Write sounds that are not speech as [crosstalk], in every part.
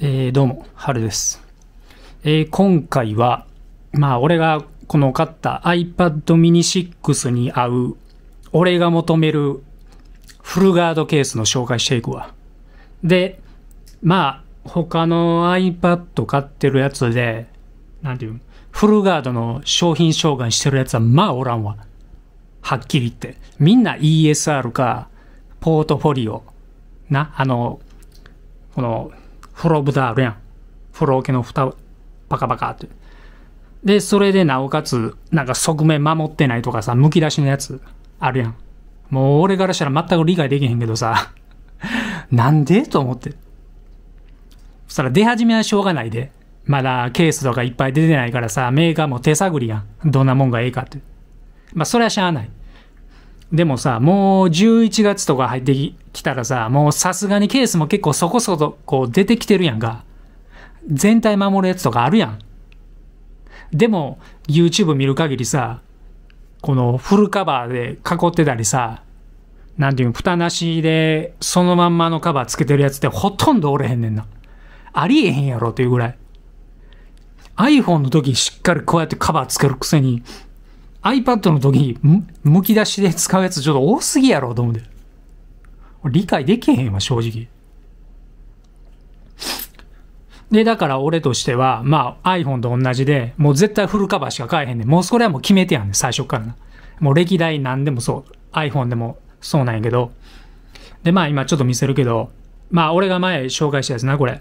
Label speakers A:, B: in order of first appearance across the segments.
A: えー、どうも、はるです。えー、今回は、まあ、俺がこの買った iPad mini 6に合う、俺が求めるフルガードケースの紹介していくわ。で、まあ、他の iPad 買ってるやつで、なんていうフルガードの商品紹介してるやつは、まあおらんわ。はっきり言って。みんな ESR か、ポートフォリオ。な、あの、この、風呂ロあブやん。風呂桶の蓋、パカパカって。で、それでなおかつ、なんか側面守ってないとかさ、むき出しのやつあるやん。もう俺からしたら全く理解できへんけどさ、[laughs] なんでと思って。そしたら出始めはしょうがないで。まだケースとかいっぱい出てないからさ、メーカーも手探りやん。どんなもんがええかって。まあ、それはしゃあない。でもさ、もう11月とか入ってき、来たらさ、もうさすがにケースも結構そこそここう出てきてるやんか。全体守るやつとかあるやん。でも、YouTube 見る限りさ、このフルカバーで囲ってたりさ、なんていうの、蓋なしでそのまんまのカバーつけてるやつってほとんどおれへんねんな。ありえへんやろっていうぐらい。iPhone の時しっかりこうやってカバーつけるくせに、iPad の時、む、むき出しで使うやつちょっと多すぎやろと思って。理解できへんわ、正直。で、だから俺としては、まあ iPhone と同じで、もう絶対フルカバーしか買えへんねん。もうそれはもう決めてやんねん、最初からな。もう歴代何でもそう。iPhone でもそうなんやけど。で、まあ今ちょっと見せるけど、まあ俺が前紹介したやつな、これ。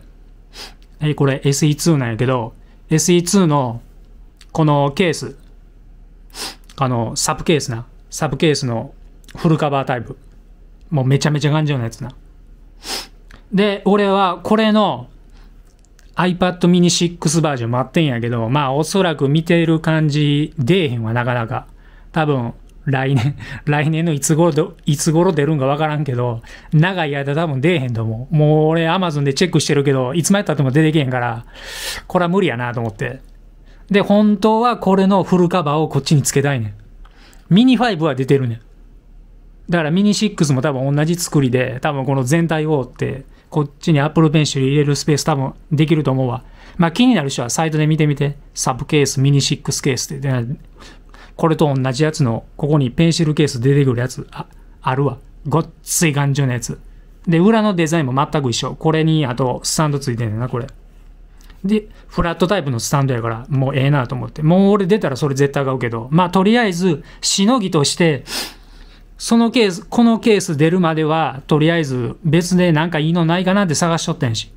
A: え、これ SE2 なんやけど、SE2 のこのケース、あの、サブケースな。サブケースのフルカバータイプ。もうめちゃめちゃ頑丈なやつな。で、俺はこれの iPad mini 6バージョン待ってんやけど、まあおそらく見てる感じ出えへんわ、なかなか。多分、来年、[laughs] 来年のいつ頃いつ頃出るんかわからんけど、長い間多分出えへんと思う。もう俺 Amazon でチェックしてるけど、いつまで経っても出てけへんから、これは無理やなと思って。で、本当はこれのフルカバーをこっちにつけたいねん。ミニ5は出てるねん。だからミニ6も多分同じ作りで、多分この全体を覆って、こっちにアップルペンシル入れるスペース多分できると思うわ。まあ気になる人はサイトで見てみて、サブケース、ミニ6ケースって、ね、これと同じやつの、ここにペンシルケース出てくるやつ、あ、あるわ。ごっつい頑丈なやつ。で、裏のデザインも全く一緒。これに、あと、スタンドついてんねんな、これ。で、フラットタイプのスタンドやから、もうええなと思って。もう俺出たらそれ絶対買うけど、まあとりあえず、しのぎとして、そのケース、このケース出るまでは、とりあえず別でなんかいいのないかなって探しとったんし。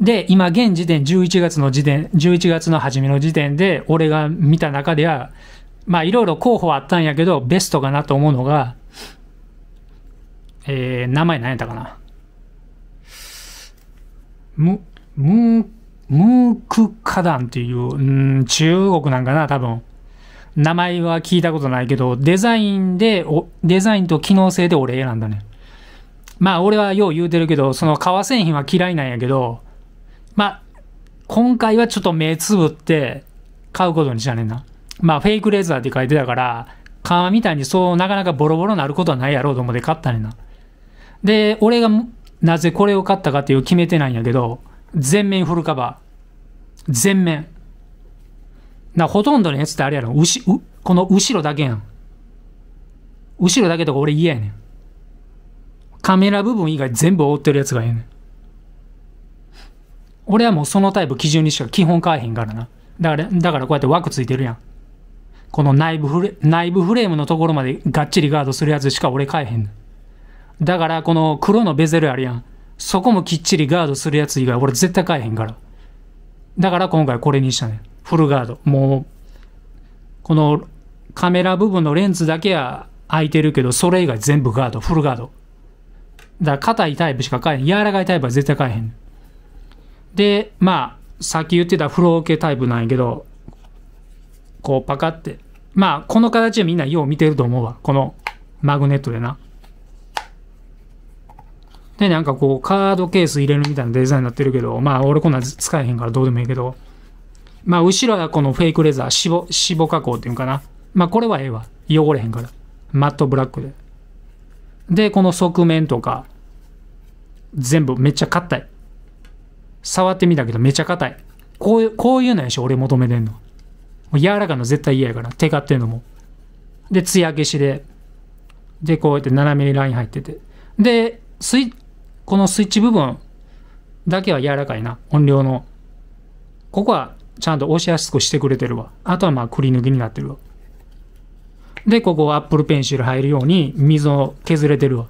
A: で、今現時点、11月の時点、11月の初めの時点で、俺が見た中では、まあいろいろ候補あったんやけど、ベストかなと思うのが、えー、名前何やったかな。む、む、ムークダンっていう、うん、中国なんかな、多分。名前は聞いたことないけど、デザインで、デザインと機能性で俺選んだね。まあ俺はよう言うてるけど、その革製品は嫌いなんやけど、まあ、今回はちょっと目つぶって買うことにしたねんな。まあフェイクレザーって書いてたから、革みたいにそうなかなかボロボロになることはないやろうと思って買ったねんな。で、俺がなぜこれを買ったかっていう決めてないんやけど、全面フルカバー。全面。なほとんどのやつってあれやろうしうこの後ろだけやん後ろだけとか俺嫌やねんカメラ部分以外全部覆ってるやつがええねん俺はもうそのタイプ基準にしか基本買えへんからなだからだからこうやって枠ついてるやんこの内部フレ内部フレームのところまでがっちりガードするやつしか俺買えへんだからこの黒のベゼルあるやんそこもきっちりガードするやつ以外俺絶対買えへんからだから今回これにしたねんフルガードもうこのカメラ部分のレンズだけは空いてるけどそれ以外全部ガードフルガードだから硬いタイプしか買えへん柔らかいタイプは絶対買えへんでまあさっき言ってたフロー系タイプなんやけどこうパカってまあこの形はみんなよう見てると思うわこのマグネットでなでなんかこうカードケース入れるみたいなデザインになってるけどまあ俺こんなん使えへんからどうでもいいけどまあ、後ろはこのフェイクレザー、脂肪、脂肪加工っていうんかな。まあ、これはええわ。汚れへんから。マットブラックで。で、この側面とか、全部めっちゃ硬い。触ってみたけどめっちゃ硬い。こういう、こういうのやし、俺求めてんの。柔らかいの絶対嫌やから、手勝ってんのも。で、艶消しで。で、こうやって斜めにライン入ってて。で、スイこのスイッチ部分だけは柔らかいな。音量の。ここはちゃんと押しやすくしてくれてるわ。あとはまあくり抜きになってるわ。で、ここアップルペンシル入るように溝を削れてるわ。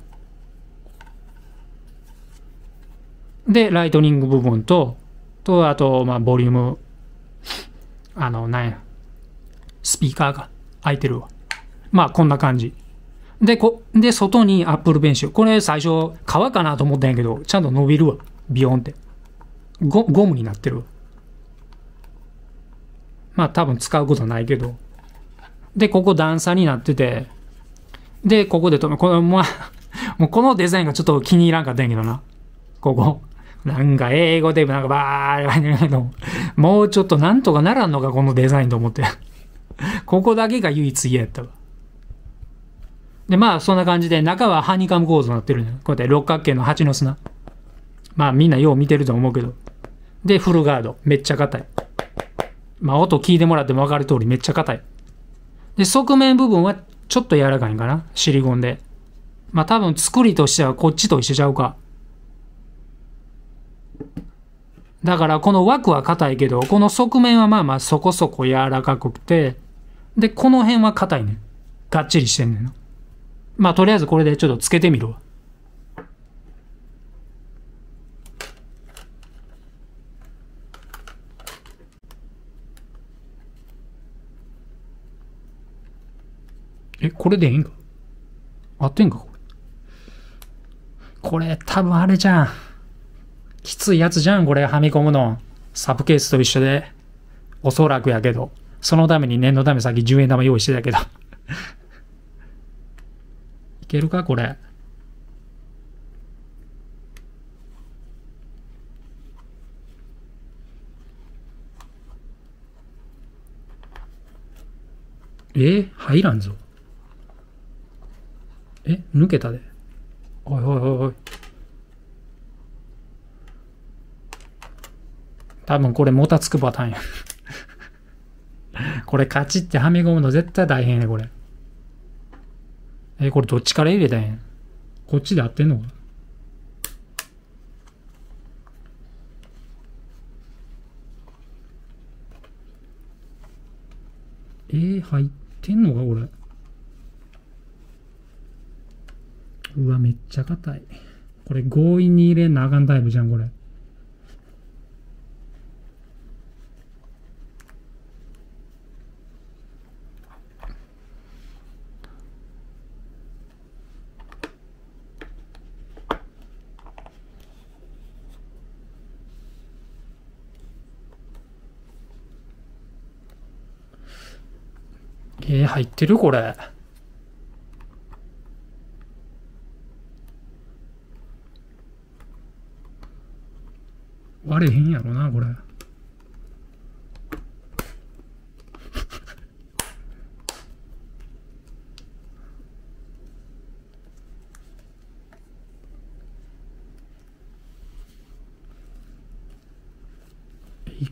A: で、ライトニング部分と、と、あと、まあ、ボリューム、あの、なんや、スピーカーが開いてるわ。まあ、こんな感じ。で、こ、で、外にアップルペンシル。これ最初、革かなと思ったんやけど、ちゃんと伸びるわ。ビヨンって。ゴゴムになってるわ。まあ多分使うことないけど。で、ここ段差になってて、で、ここで止め、この、まあ、[laughs] もうこのデザインがちょっと気に入らんかったんやけどな。ここ。なんか英語でなんかばーって書いてるけど、もうちょっとなんとかならんのか、このデザインと思って。[laughs] ここだけが唯一嫌やったわ。で、まあそんな感じで、中はハニカム構造になってるね。こうやって六角形の蜂の砂。まあみんなよう見てると思うけど。で、フルガード。めっちゃ硬い。まあ、音聞いてもらっても分かる通りめっちゃ硬い。で、側面部分はちょっと柔らかいんかなシリコンで。まあ、多分作りとしてはこっちと一緒ちゃうか。だからこの枠は硬いけど、この側面はまあまあそこそこ柔らかくて、で、この辺は硬いね。がっちりしてんねんまあとりあえずこれでちょっとつけてみるわ。え、これでいいんか合ってんかこれ。これ多分あれじゃん。きついやつじゃん、これはみ込むの。サブケースと一緒で。おそらくやけど。そのために念のためさっき10円玉用意してたけど。[laughs] いけるかこれ。え入らんぞ。え抜けたで。おいおいおいおい。多分これもたつくパターンや。[laughs] これカチってはめ込むの絶対大変やこれ。え、これどっちから入れたんやこっちで合ってんのかえー、入ってんのかこれ。うわ、めっちゃ硬い。これ強引に入れなあかんタイプじゃん、これ。えー、入ってるこれ。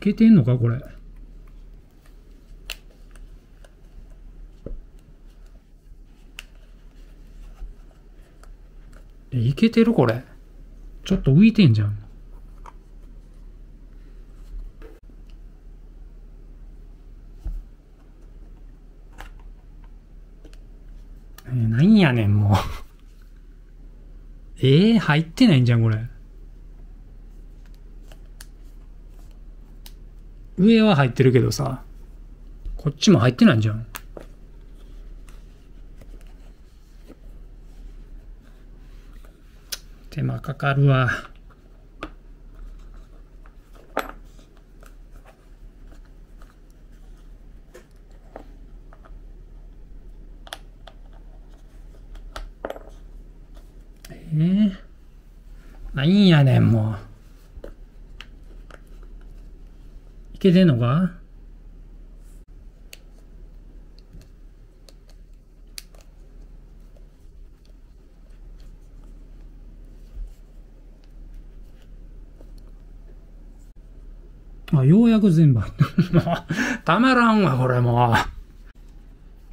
A: けてんのかこれ。え、いけてるこれ。ちょっと浮いてんじゃん。えー、なんやねん、もう [laughs] えー、入ってないんじゃん、これ。上は入ってるけどさ、こっちも入ってないじゃん。手間かかるわ。けのが、あ、ようやく全部入った。もう、たまらんわ、これも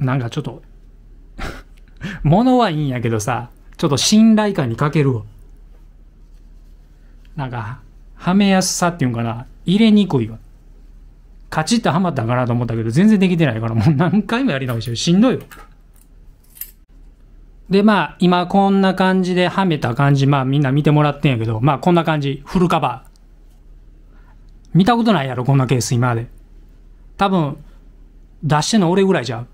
A: う。なんかちょっと、[laughs] 物はいいんやけどさ、ちょっと信頼感に欠けるわ。なんか、はめやすさっていうんかな、入れにくいわ。カチッとはまったんかなと思ったけど、全然できてないから、もう何回もやり直してる。しんどいよ。で、まあ、今こんな感じではめた感じ、まあみんな見てもらってんやけど、まあこんな感じ、フルカバー。見たことないやろ、こんなケース今まで。多分、出してんの俺ぐらいじゃん。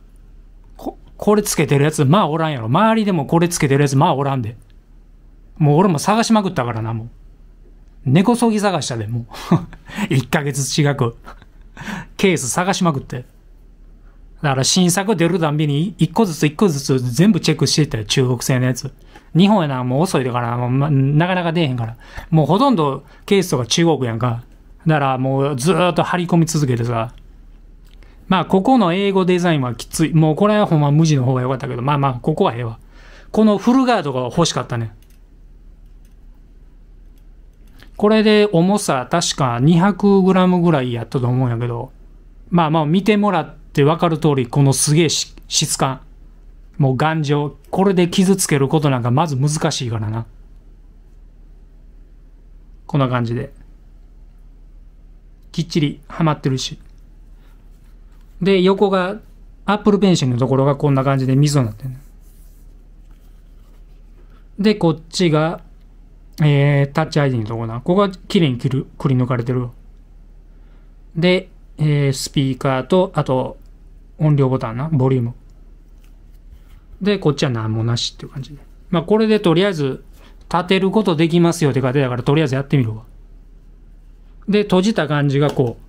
A: こ、これつけてるやつ、まあおらんやろ。周りでもこれつけてるやつ、まあおらんで。もう俺も探しまくったからな、もう。根こそぎ探したで、もう。1 [laughs] ヶ月違くケース探しまくって。だから新作出るたんびに一個ずつ一個ずつ全部チェックしていったよ、中国製のやつ。日本やな、もう遅いだから、もう、なかなか出えへんから。もうほとんどケースとか中国やんか。だからもうずっと張り込み続けてさ。まあ、ここの英語デザインはきつい。もうこれはほんま無地の方が良かったけど、まあまあ、ここはええわ。このフルガードが欲しかったね。これで重さ確か 200g ぐらいやったと思うんやけど、まあまあ見てもらってわかる通り、このすげえ質感。もう頑丈。これで傷つけることなんかまず難しいからな。こんな感じで。きっちりはまってるし。で、横が、アップルペンシルのところがこんな感じで溝になってる。で、こっちがえー、タッチ ID のとこな。ここが綺麗に切る、くり抜かれてる。で、えー、スピーカーと、あと、音量ボタンな、ボリューム。で、こっちは何もなしっていう感じで。まあ、これでとりあえず、立てることできますよって感じだから、とりあえずやってみるわ。で、閉じた感じがこう。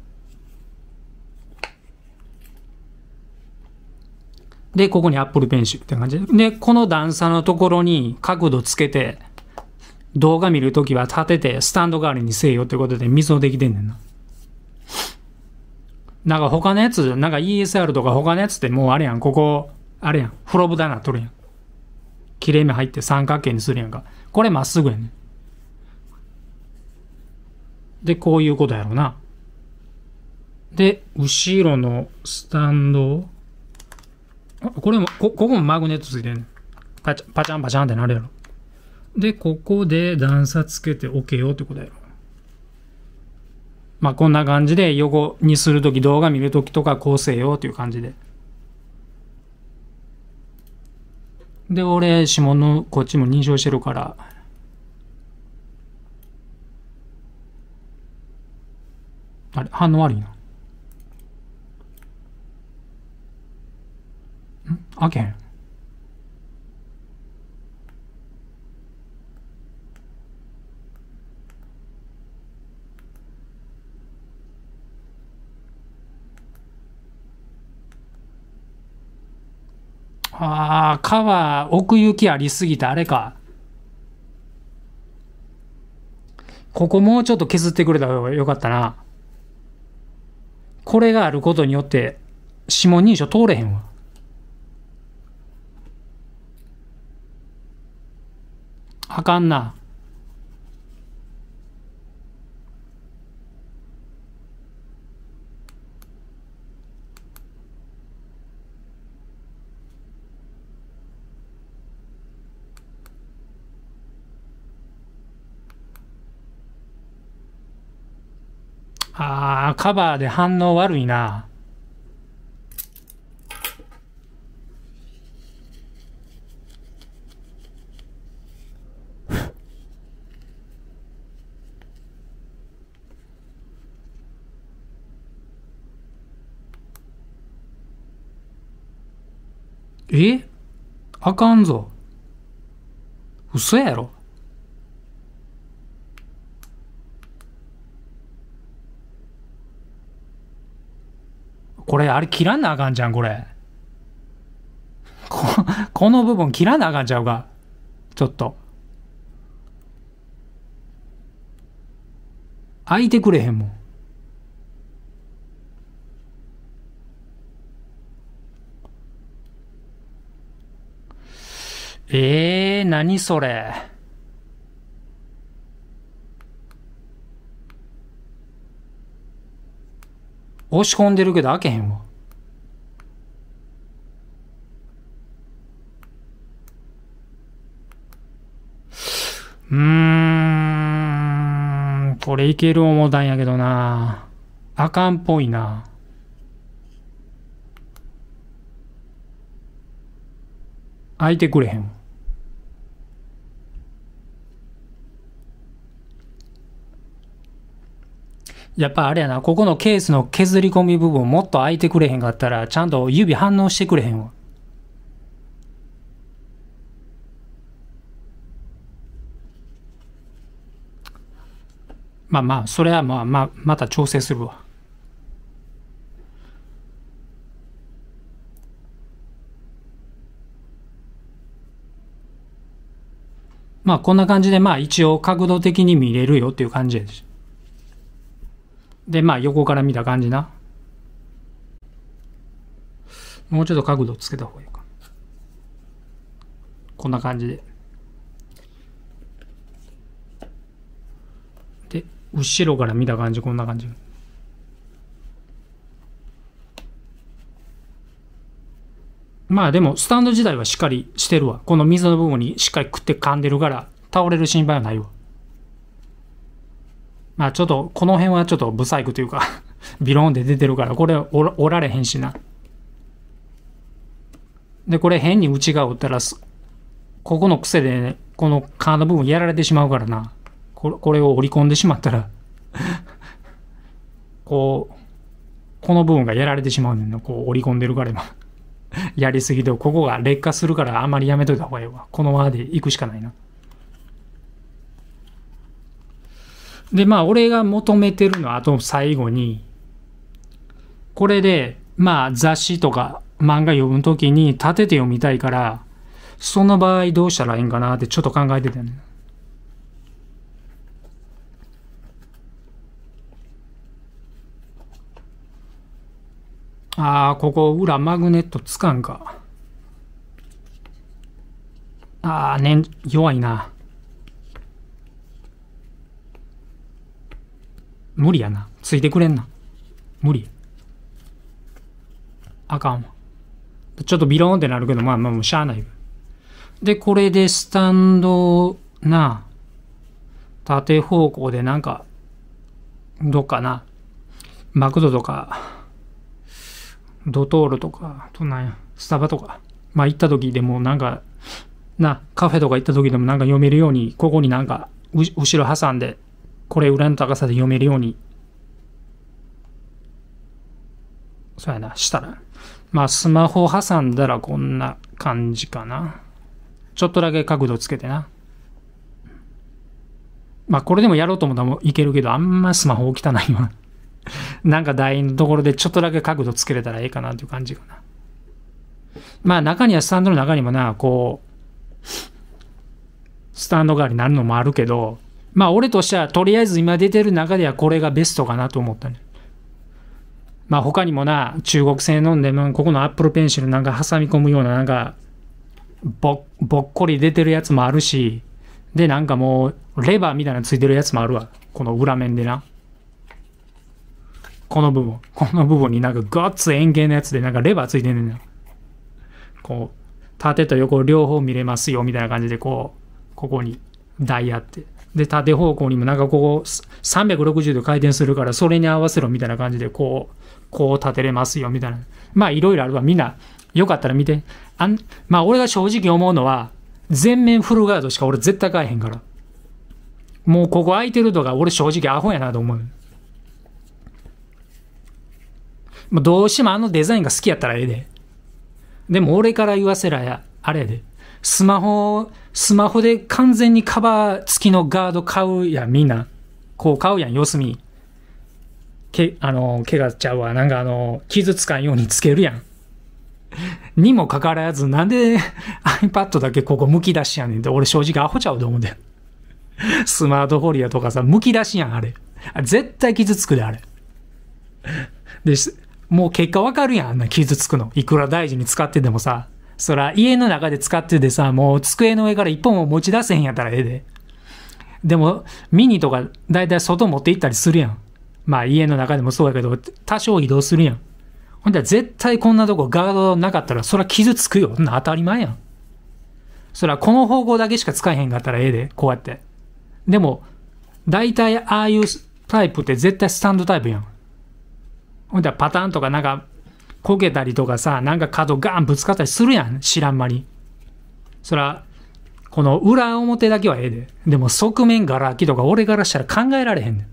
A: で、ここに Apple Pencil って感じで。で、この段差のところに角度つけて、動画見るときは立ててスタンド代わりにせえよってことで水をできてんねんな。なんか他のやつ、なんか ESR とか他のやつってもうあれやん、ここ、あれやん、風呂だな取るやん。切れ目入って三角形にするやんか。これまっすぐやねん。で、こういうことやろうな。で、後ろのスタンドこれも、こ、ここもマグネットついてんねん。パチャンパチャンってなるやろ。で、ここで段差つけておけよってことやろ。まあ、こんな感じで横にするとき、動画見るときとかこうせよっていう感じで。で、俺、指紋のこっちも認証してるから、あれ、反応悪いな。ん開けへん。ああ、川、奥行きありすぎてあれか。ここもうちょっと削ってくれた方がよかったな。これがあることによって、指紋認証通れへんわ。あかんな。あー、カバーで反応悪いな。[laughs] えあかんぞ。嘘やろこれ、あれ切らなあかんじゃん、これ。ここの部分切らなあかんちゃうか。ちょっと。開いてくれへんもん。ええー、何それ。押し込んでるけど開けへんわ。うーん、これいける思うたんやけどな。あかんっぽいな。開いてくれへん。やっぱあれやな、ここのケースの削り込み部分もっと開いてくれへんかったら、ちゃんと指反応してくれへんわ。まあまあ、それはまあまあ、また調整するわ。まあこんな感じで、まあ一応角度的に見れるよっていう感じです。で、まあ横から見た感じな。もうちょっと角度つけた方がいいか。こんな感じで。で、後ろから見た感じ、こんな感じ。まあでも、スタンド自体はしっかりしてるわ。この水の部分にしっかり食って噛んでるから、倒れる心配はないわ。まあちょっと、この辺はちょっとブサイクというか [laughs] ビローンで出てるから、これ折られへんしな。で、これ変に内側折ったら、ここの癖で、ね、この皮の部分やられてしまうからな。これこれを折り込んでしまったら [laughs] こう、この部分がやられてしまうねんな。こう折り込んでるから今 [laughs] やりすぎて、ここが劣化するからあんまりやめといた方がいいわ。このままでいくしかないな。で、まあ、俺が求めてるのは、あと最後に、これで、まあ、雑誌とか漫画読むときに立てて読みたいから、その場合どうしたらいいんかなってちょっと考えてたよね。ああ、ここ裏マグネットつかんか。ああ、ね、弱いな。無理やな。ついてくれんな。無理。あかんわ。ちょっとビローンってなるけど、まあまあもうしゃあない。で、これでスタンドな、縦方向でなんか、どっかな、マクドとか、ドトールとか、となんや、スタバとか、まあ行った時でもなんか、な、カフェとか行った時でもなんか読めるように、ここになんか、後ろ挟んで、これ裏の高さで読めるように、そうやな、したら。まあ、スマホ挟んだらこんな感じかな。ちょっとだけ角度つけてな。まあ、これでもやろうと思ったらいけるけど、あんまスマホ汚いよな。[laughs] なんか台のところでちょっとだけ角度つけれたらええかなっていう感じかな。まあ中にはスタンドの中にもな、こう、スタンド代わりになるのもあるけど、まあ俺としてはとりあえず今出てる中ではこれがベストかなと思ったね。まあ他にもな、中国製飲んで、ここのアップルペンシルなんか挟み込むようななんかぼ、ぼっこり出てるやつもあるし、でなんかもうレバーみたいなのついてるやつもあるわ。この裏面でな。この部分。この部分になんかガッツ円形のやつでなんかレバーついてんねんこう、縦と横両方見れますよみたいな感じでこう、ここにダイヤって。で、縦方向にもなんかこう、360度回転するから、それに合わせろみたいな感じで、こう、こう立てれますよみたいな。まあ、いろいろあるわ。みんな、よかったら見て。あんまあ、俺が正直思うのは、全面フルガードしか俺絶対買えへんから。もうここ空いてるとか、俺正直アホやなと思う。もうどうしてもあのデザインが好きやったらええで。でも俺から言わせらや、あれやで。スマホ、スマホで完全にカバー付きのガード買うやん、みんな。こう買うやん、四隅。け、あの、怪我ちゃうわ。なんかあの、傷つかんようにつけるやん。にもかかわらず、なんで [laughs] iPad だけここ剥き出しやねんって、俺正直アホちゃうと思うんだよ。スマートフォリアとかさ、剥き出しやん、あれ。絶対傷つくで、あれ。で、もう結果わかるやん、あんな傷つくの。いくら大事に使っててもさ。そら、家の中で使っててさ、もう机の上から一本を持ち出せへんやったらええで。でも、ミニとか、だいたい外持って行ったりするやん。まあ、家の中でもそうやけど、多少移動するやん。ほんだら絶対こんなとこガードなかったら、そら傷つくよ。な当たり前やん。そら、この方向だけしか使えへんかったらええで、こうやって。でも、大体ああいうタイプって絶対スタンドタイプやん。ほんだらパターンとかなんか焦げたりとかさ、なんか角ガンぶつかったりするやん、知らん間に。そら、この裏表だけはええで。でも側面がら空きとか俺からしたら考えられへんね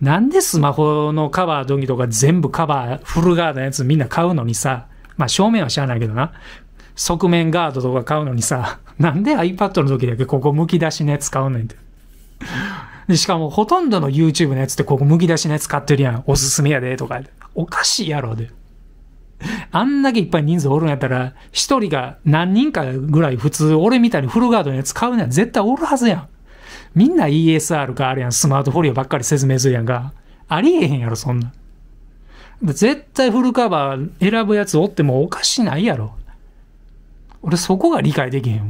A: ん。なんでスマホのカバー時とか全部カバー、フルガードのやつみんな買うのにさ、まあ正面は知らないけどな。側面ガードとか買うのにさ、なんで iPad の時だけここむき出しのやつ買うのにって。で、しかもほとんどの YouTube のやつってここむき出しのやつ買ってるやん。おすすめやで、とか。おかしいやろ、で。あんだけいっぱい人数おるんやったら、一人が何人かぐらい普通、俺みたいにフルガードのやつ買うには絶対おるはずやん。みんな ESR かあるやん、スマートフォリオばっかり説明するやんか。ありえへんやろ、そんな。絶対フルカバー選ぶやつおってもおかしないやろ。俺そこが理解できへんわ。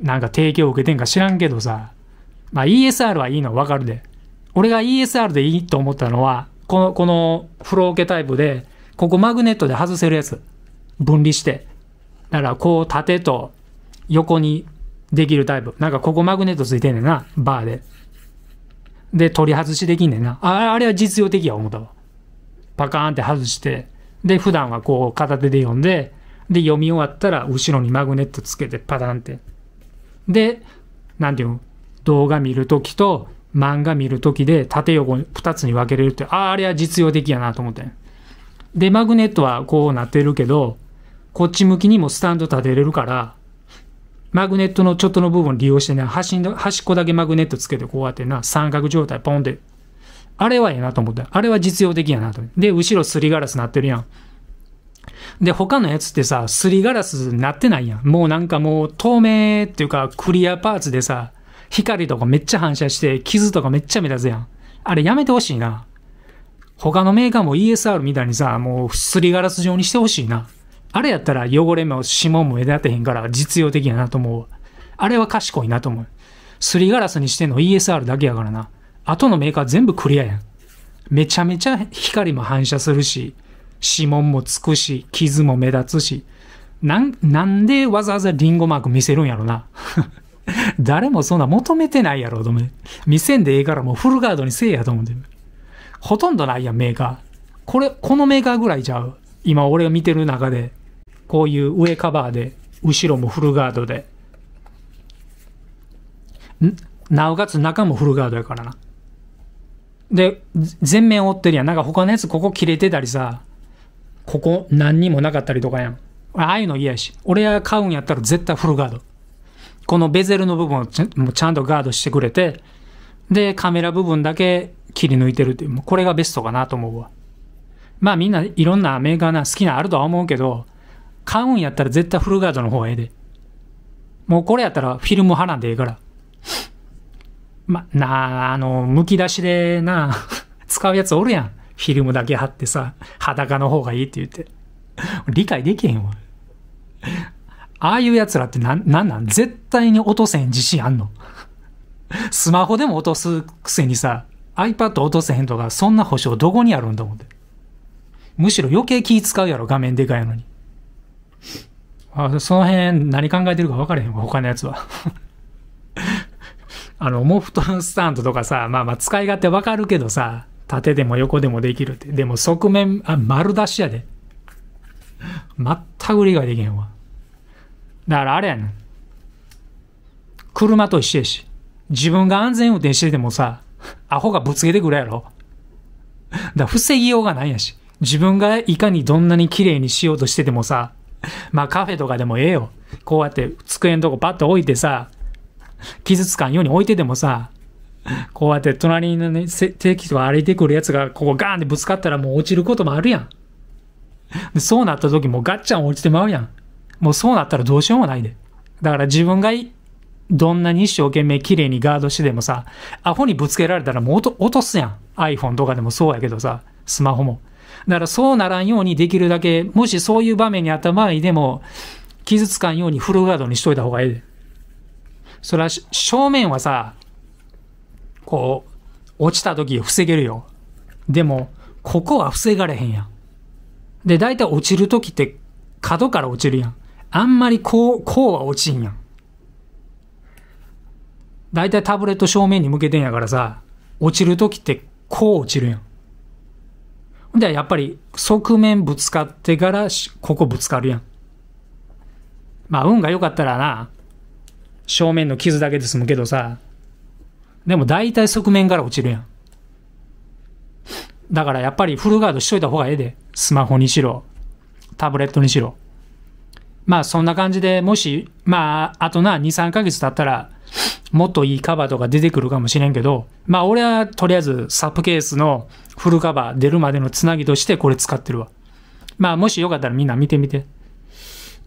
A: なんか提供受けてんか知らんけどさ、まあ ESR はいいのわかるで。俺が ESR でいいと思ったのは、この、このフローケタイプで、ここマグネットで外せるやつ。分離して。だからこう縦と横にできるタイプ。なんかここマグネットついてんねんな。バーで。で、取り外しできんねんな。ああれは実用的や思ったわ。パカーンって外して。で、普段はこう片手で読んで、で、読み終わったら後ろにマグネットつけてパタンって。で、なんていうの動画見るときと漫画見るときで縦横二つに分けれるって、ああ、あれは実用的やなと思ってん。で、マグネットはこうなってるけど、こっち向きにもスタンド立てれるから、マグネットのちょっとの部分利用してね、端端っこだけマグネットつけてこうやってな、三角状態ポンって。あれはええなと思った。あれは実用的やなと。で、後ろすりガラスなってるやん。で、他のやつってさ、すりガラスなってないやん。もうなんかもう透明っていうかクリアパーツでさ、光とかめっちゃ反射して傷とかめっちゃ目立つやん。あれやめてほしいな。他のメーカーも ESR みたいにさ、もうすりガラス状にしてほしいな。あれやったら汚れも指紋も目立てへんから実用的やなと思う。あれは賢いなと思う。すりガラスにしての ESR だけやからな。後のメーカー全部クリアやん。めちゃめちゃ光も反射するし、指紋もつくし、傷も目立つし。なん、なんでわざわざリンゴマーク見せるんやろな。[laughs] 誰もそんな求めてないやろと思って。見せんでええからもうフルガードにせえやと思って。ほとんどないやん、メーカー。これ、このメーカーぐらいちゃう。今俺が見てる中で、こういう上カバーで、後ろもフルガードで。なおかつ中もフルガードやからな。で、全面折ってるやん。なんか他のやつここ切れてたりさ、ここ何にもなかったりとかやん。ああいうの嫌やし。俺が買うんやったら絶対フルガード。このベゼルの部分をちもうちゃんとガードしてくれて、で、カメラ部分だけ切り抜いてるっていう、もうこれがベストかなと思うわ。まあみんないろんなメーカーな好きなあるとは思うけど、買うんやったら絶対フルガードの方がええで。もうこれやったらフィルム貼らんでええから。ま、なあ、あの、剥き出しでな、[laughs] 使うやつおるやん。フィルムだけ貼ってさ、裸の方がいいって言って。理解できへんわ。ああいう奴らってなん、なんなん絶対に落とせん自信あんの。[laughs] スマホでも落とすくせにさ、iPad 落とせへんとか、そんな保証どこにあるんだ思って。むしろ余計気使うやろ、画面でかいのに。あその辺何考えてるか分からへんわ、他のやつは。[laughs] あの、モフトンスタンドとかさ、まあまあ使い勝手分かるけどさ、縦でも横でもできるって。でも側面、あ、丸出しやで。全く理解できへんわ。だからあれやねん。車と一緒やし。自分が安全運転しててもさ、アホがぶつけてくるやろ。だ防ぎようがないやし。自分がいかにどんなに綺麗にしようとしててもさ、まあカフェとかでもええよ。こうやって机のとこパッと置いてさ、傷つかんように置いててもさ、こうやって隣のね、敵とか歩いてくるやつがここガーンってぶつかったらもう落ちることもあるやん。そうなった時もガッチャン落ちてまうやん。もうそうなったらどうしようもないで。だから自分がどんなに一生懸命綺麗にガードしてでもさ、アホにぶつけられたらもう落とすやん。iPhone とかでもそうやけどさ、スマホも。だからそうならんようにできるだけ、もしそういう場面にあった場合でも、傷つかんようにフルガードにしといた方がええで。それは正面はさ、こう、落ちた時防げるよ。でも、ここは防がれへんやん。で、大体落ちる時って角から落ちるやん。あんまりこう、こうは落ちんやん。だいたいタブレット正面に向けてんやからさ、落ちるときってこう落ちるやん。で、やっぱり側面ぶつかってから、ここぶつかるやん。まあ、運が良かったらな、正面の傷だけで済むけどさ、でも大体側面から落ちるやん。だからやっぱりフルガードしといた方がええで。スマホにしろ、タブレットにしろ。まあそんな感じでもし、まああとな、2、3ヶ月経ったら、もっといいカバーとか出てくるかもしれんけど、まあ俺はとりあえずサップケースのフルカバー出るまでのつなぎとしてこれ使ってるわ。まあもしよかったらみんな見てみて。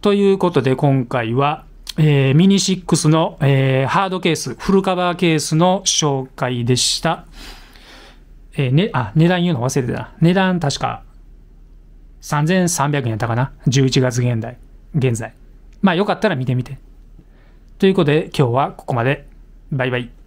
A: ということで今回は、えー、ミニシックスの、えー、ハードケース、フルカバーケースの紹介でした。えー、ね、あ、値段言うの忘れてた。値段確か3300円やったかな ?11 月現代。現在。まあよかったら見てみて。ということで今日はここまで。バイバイ。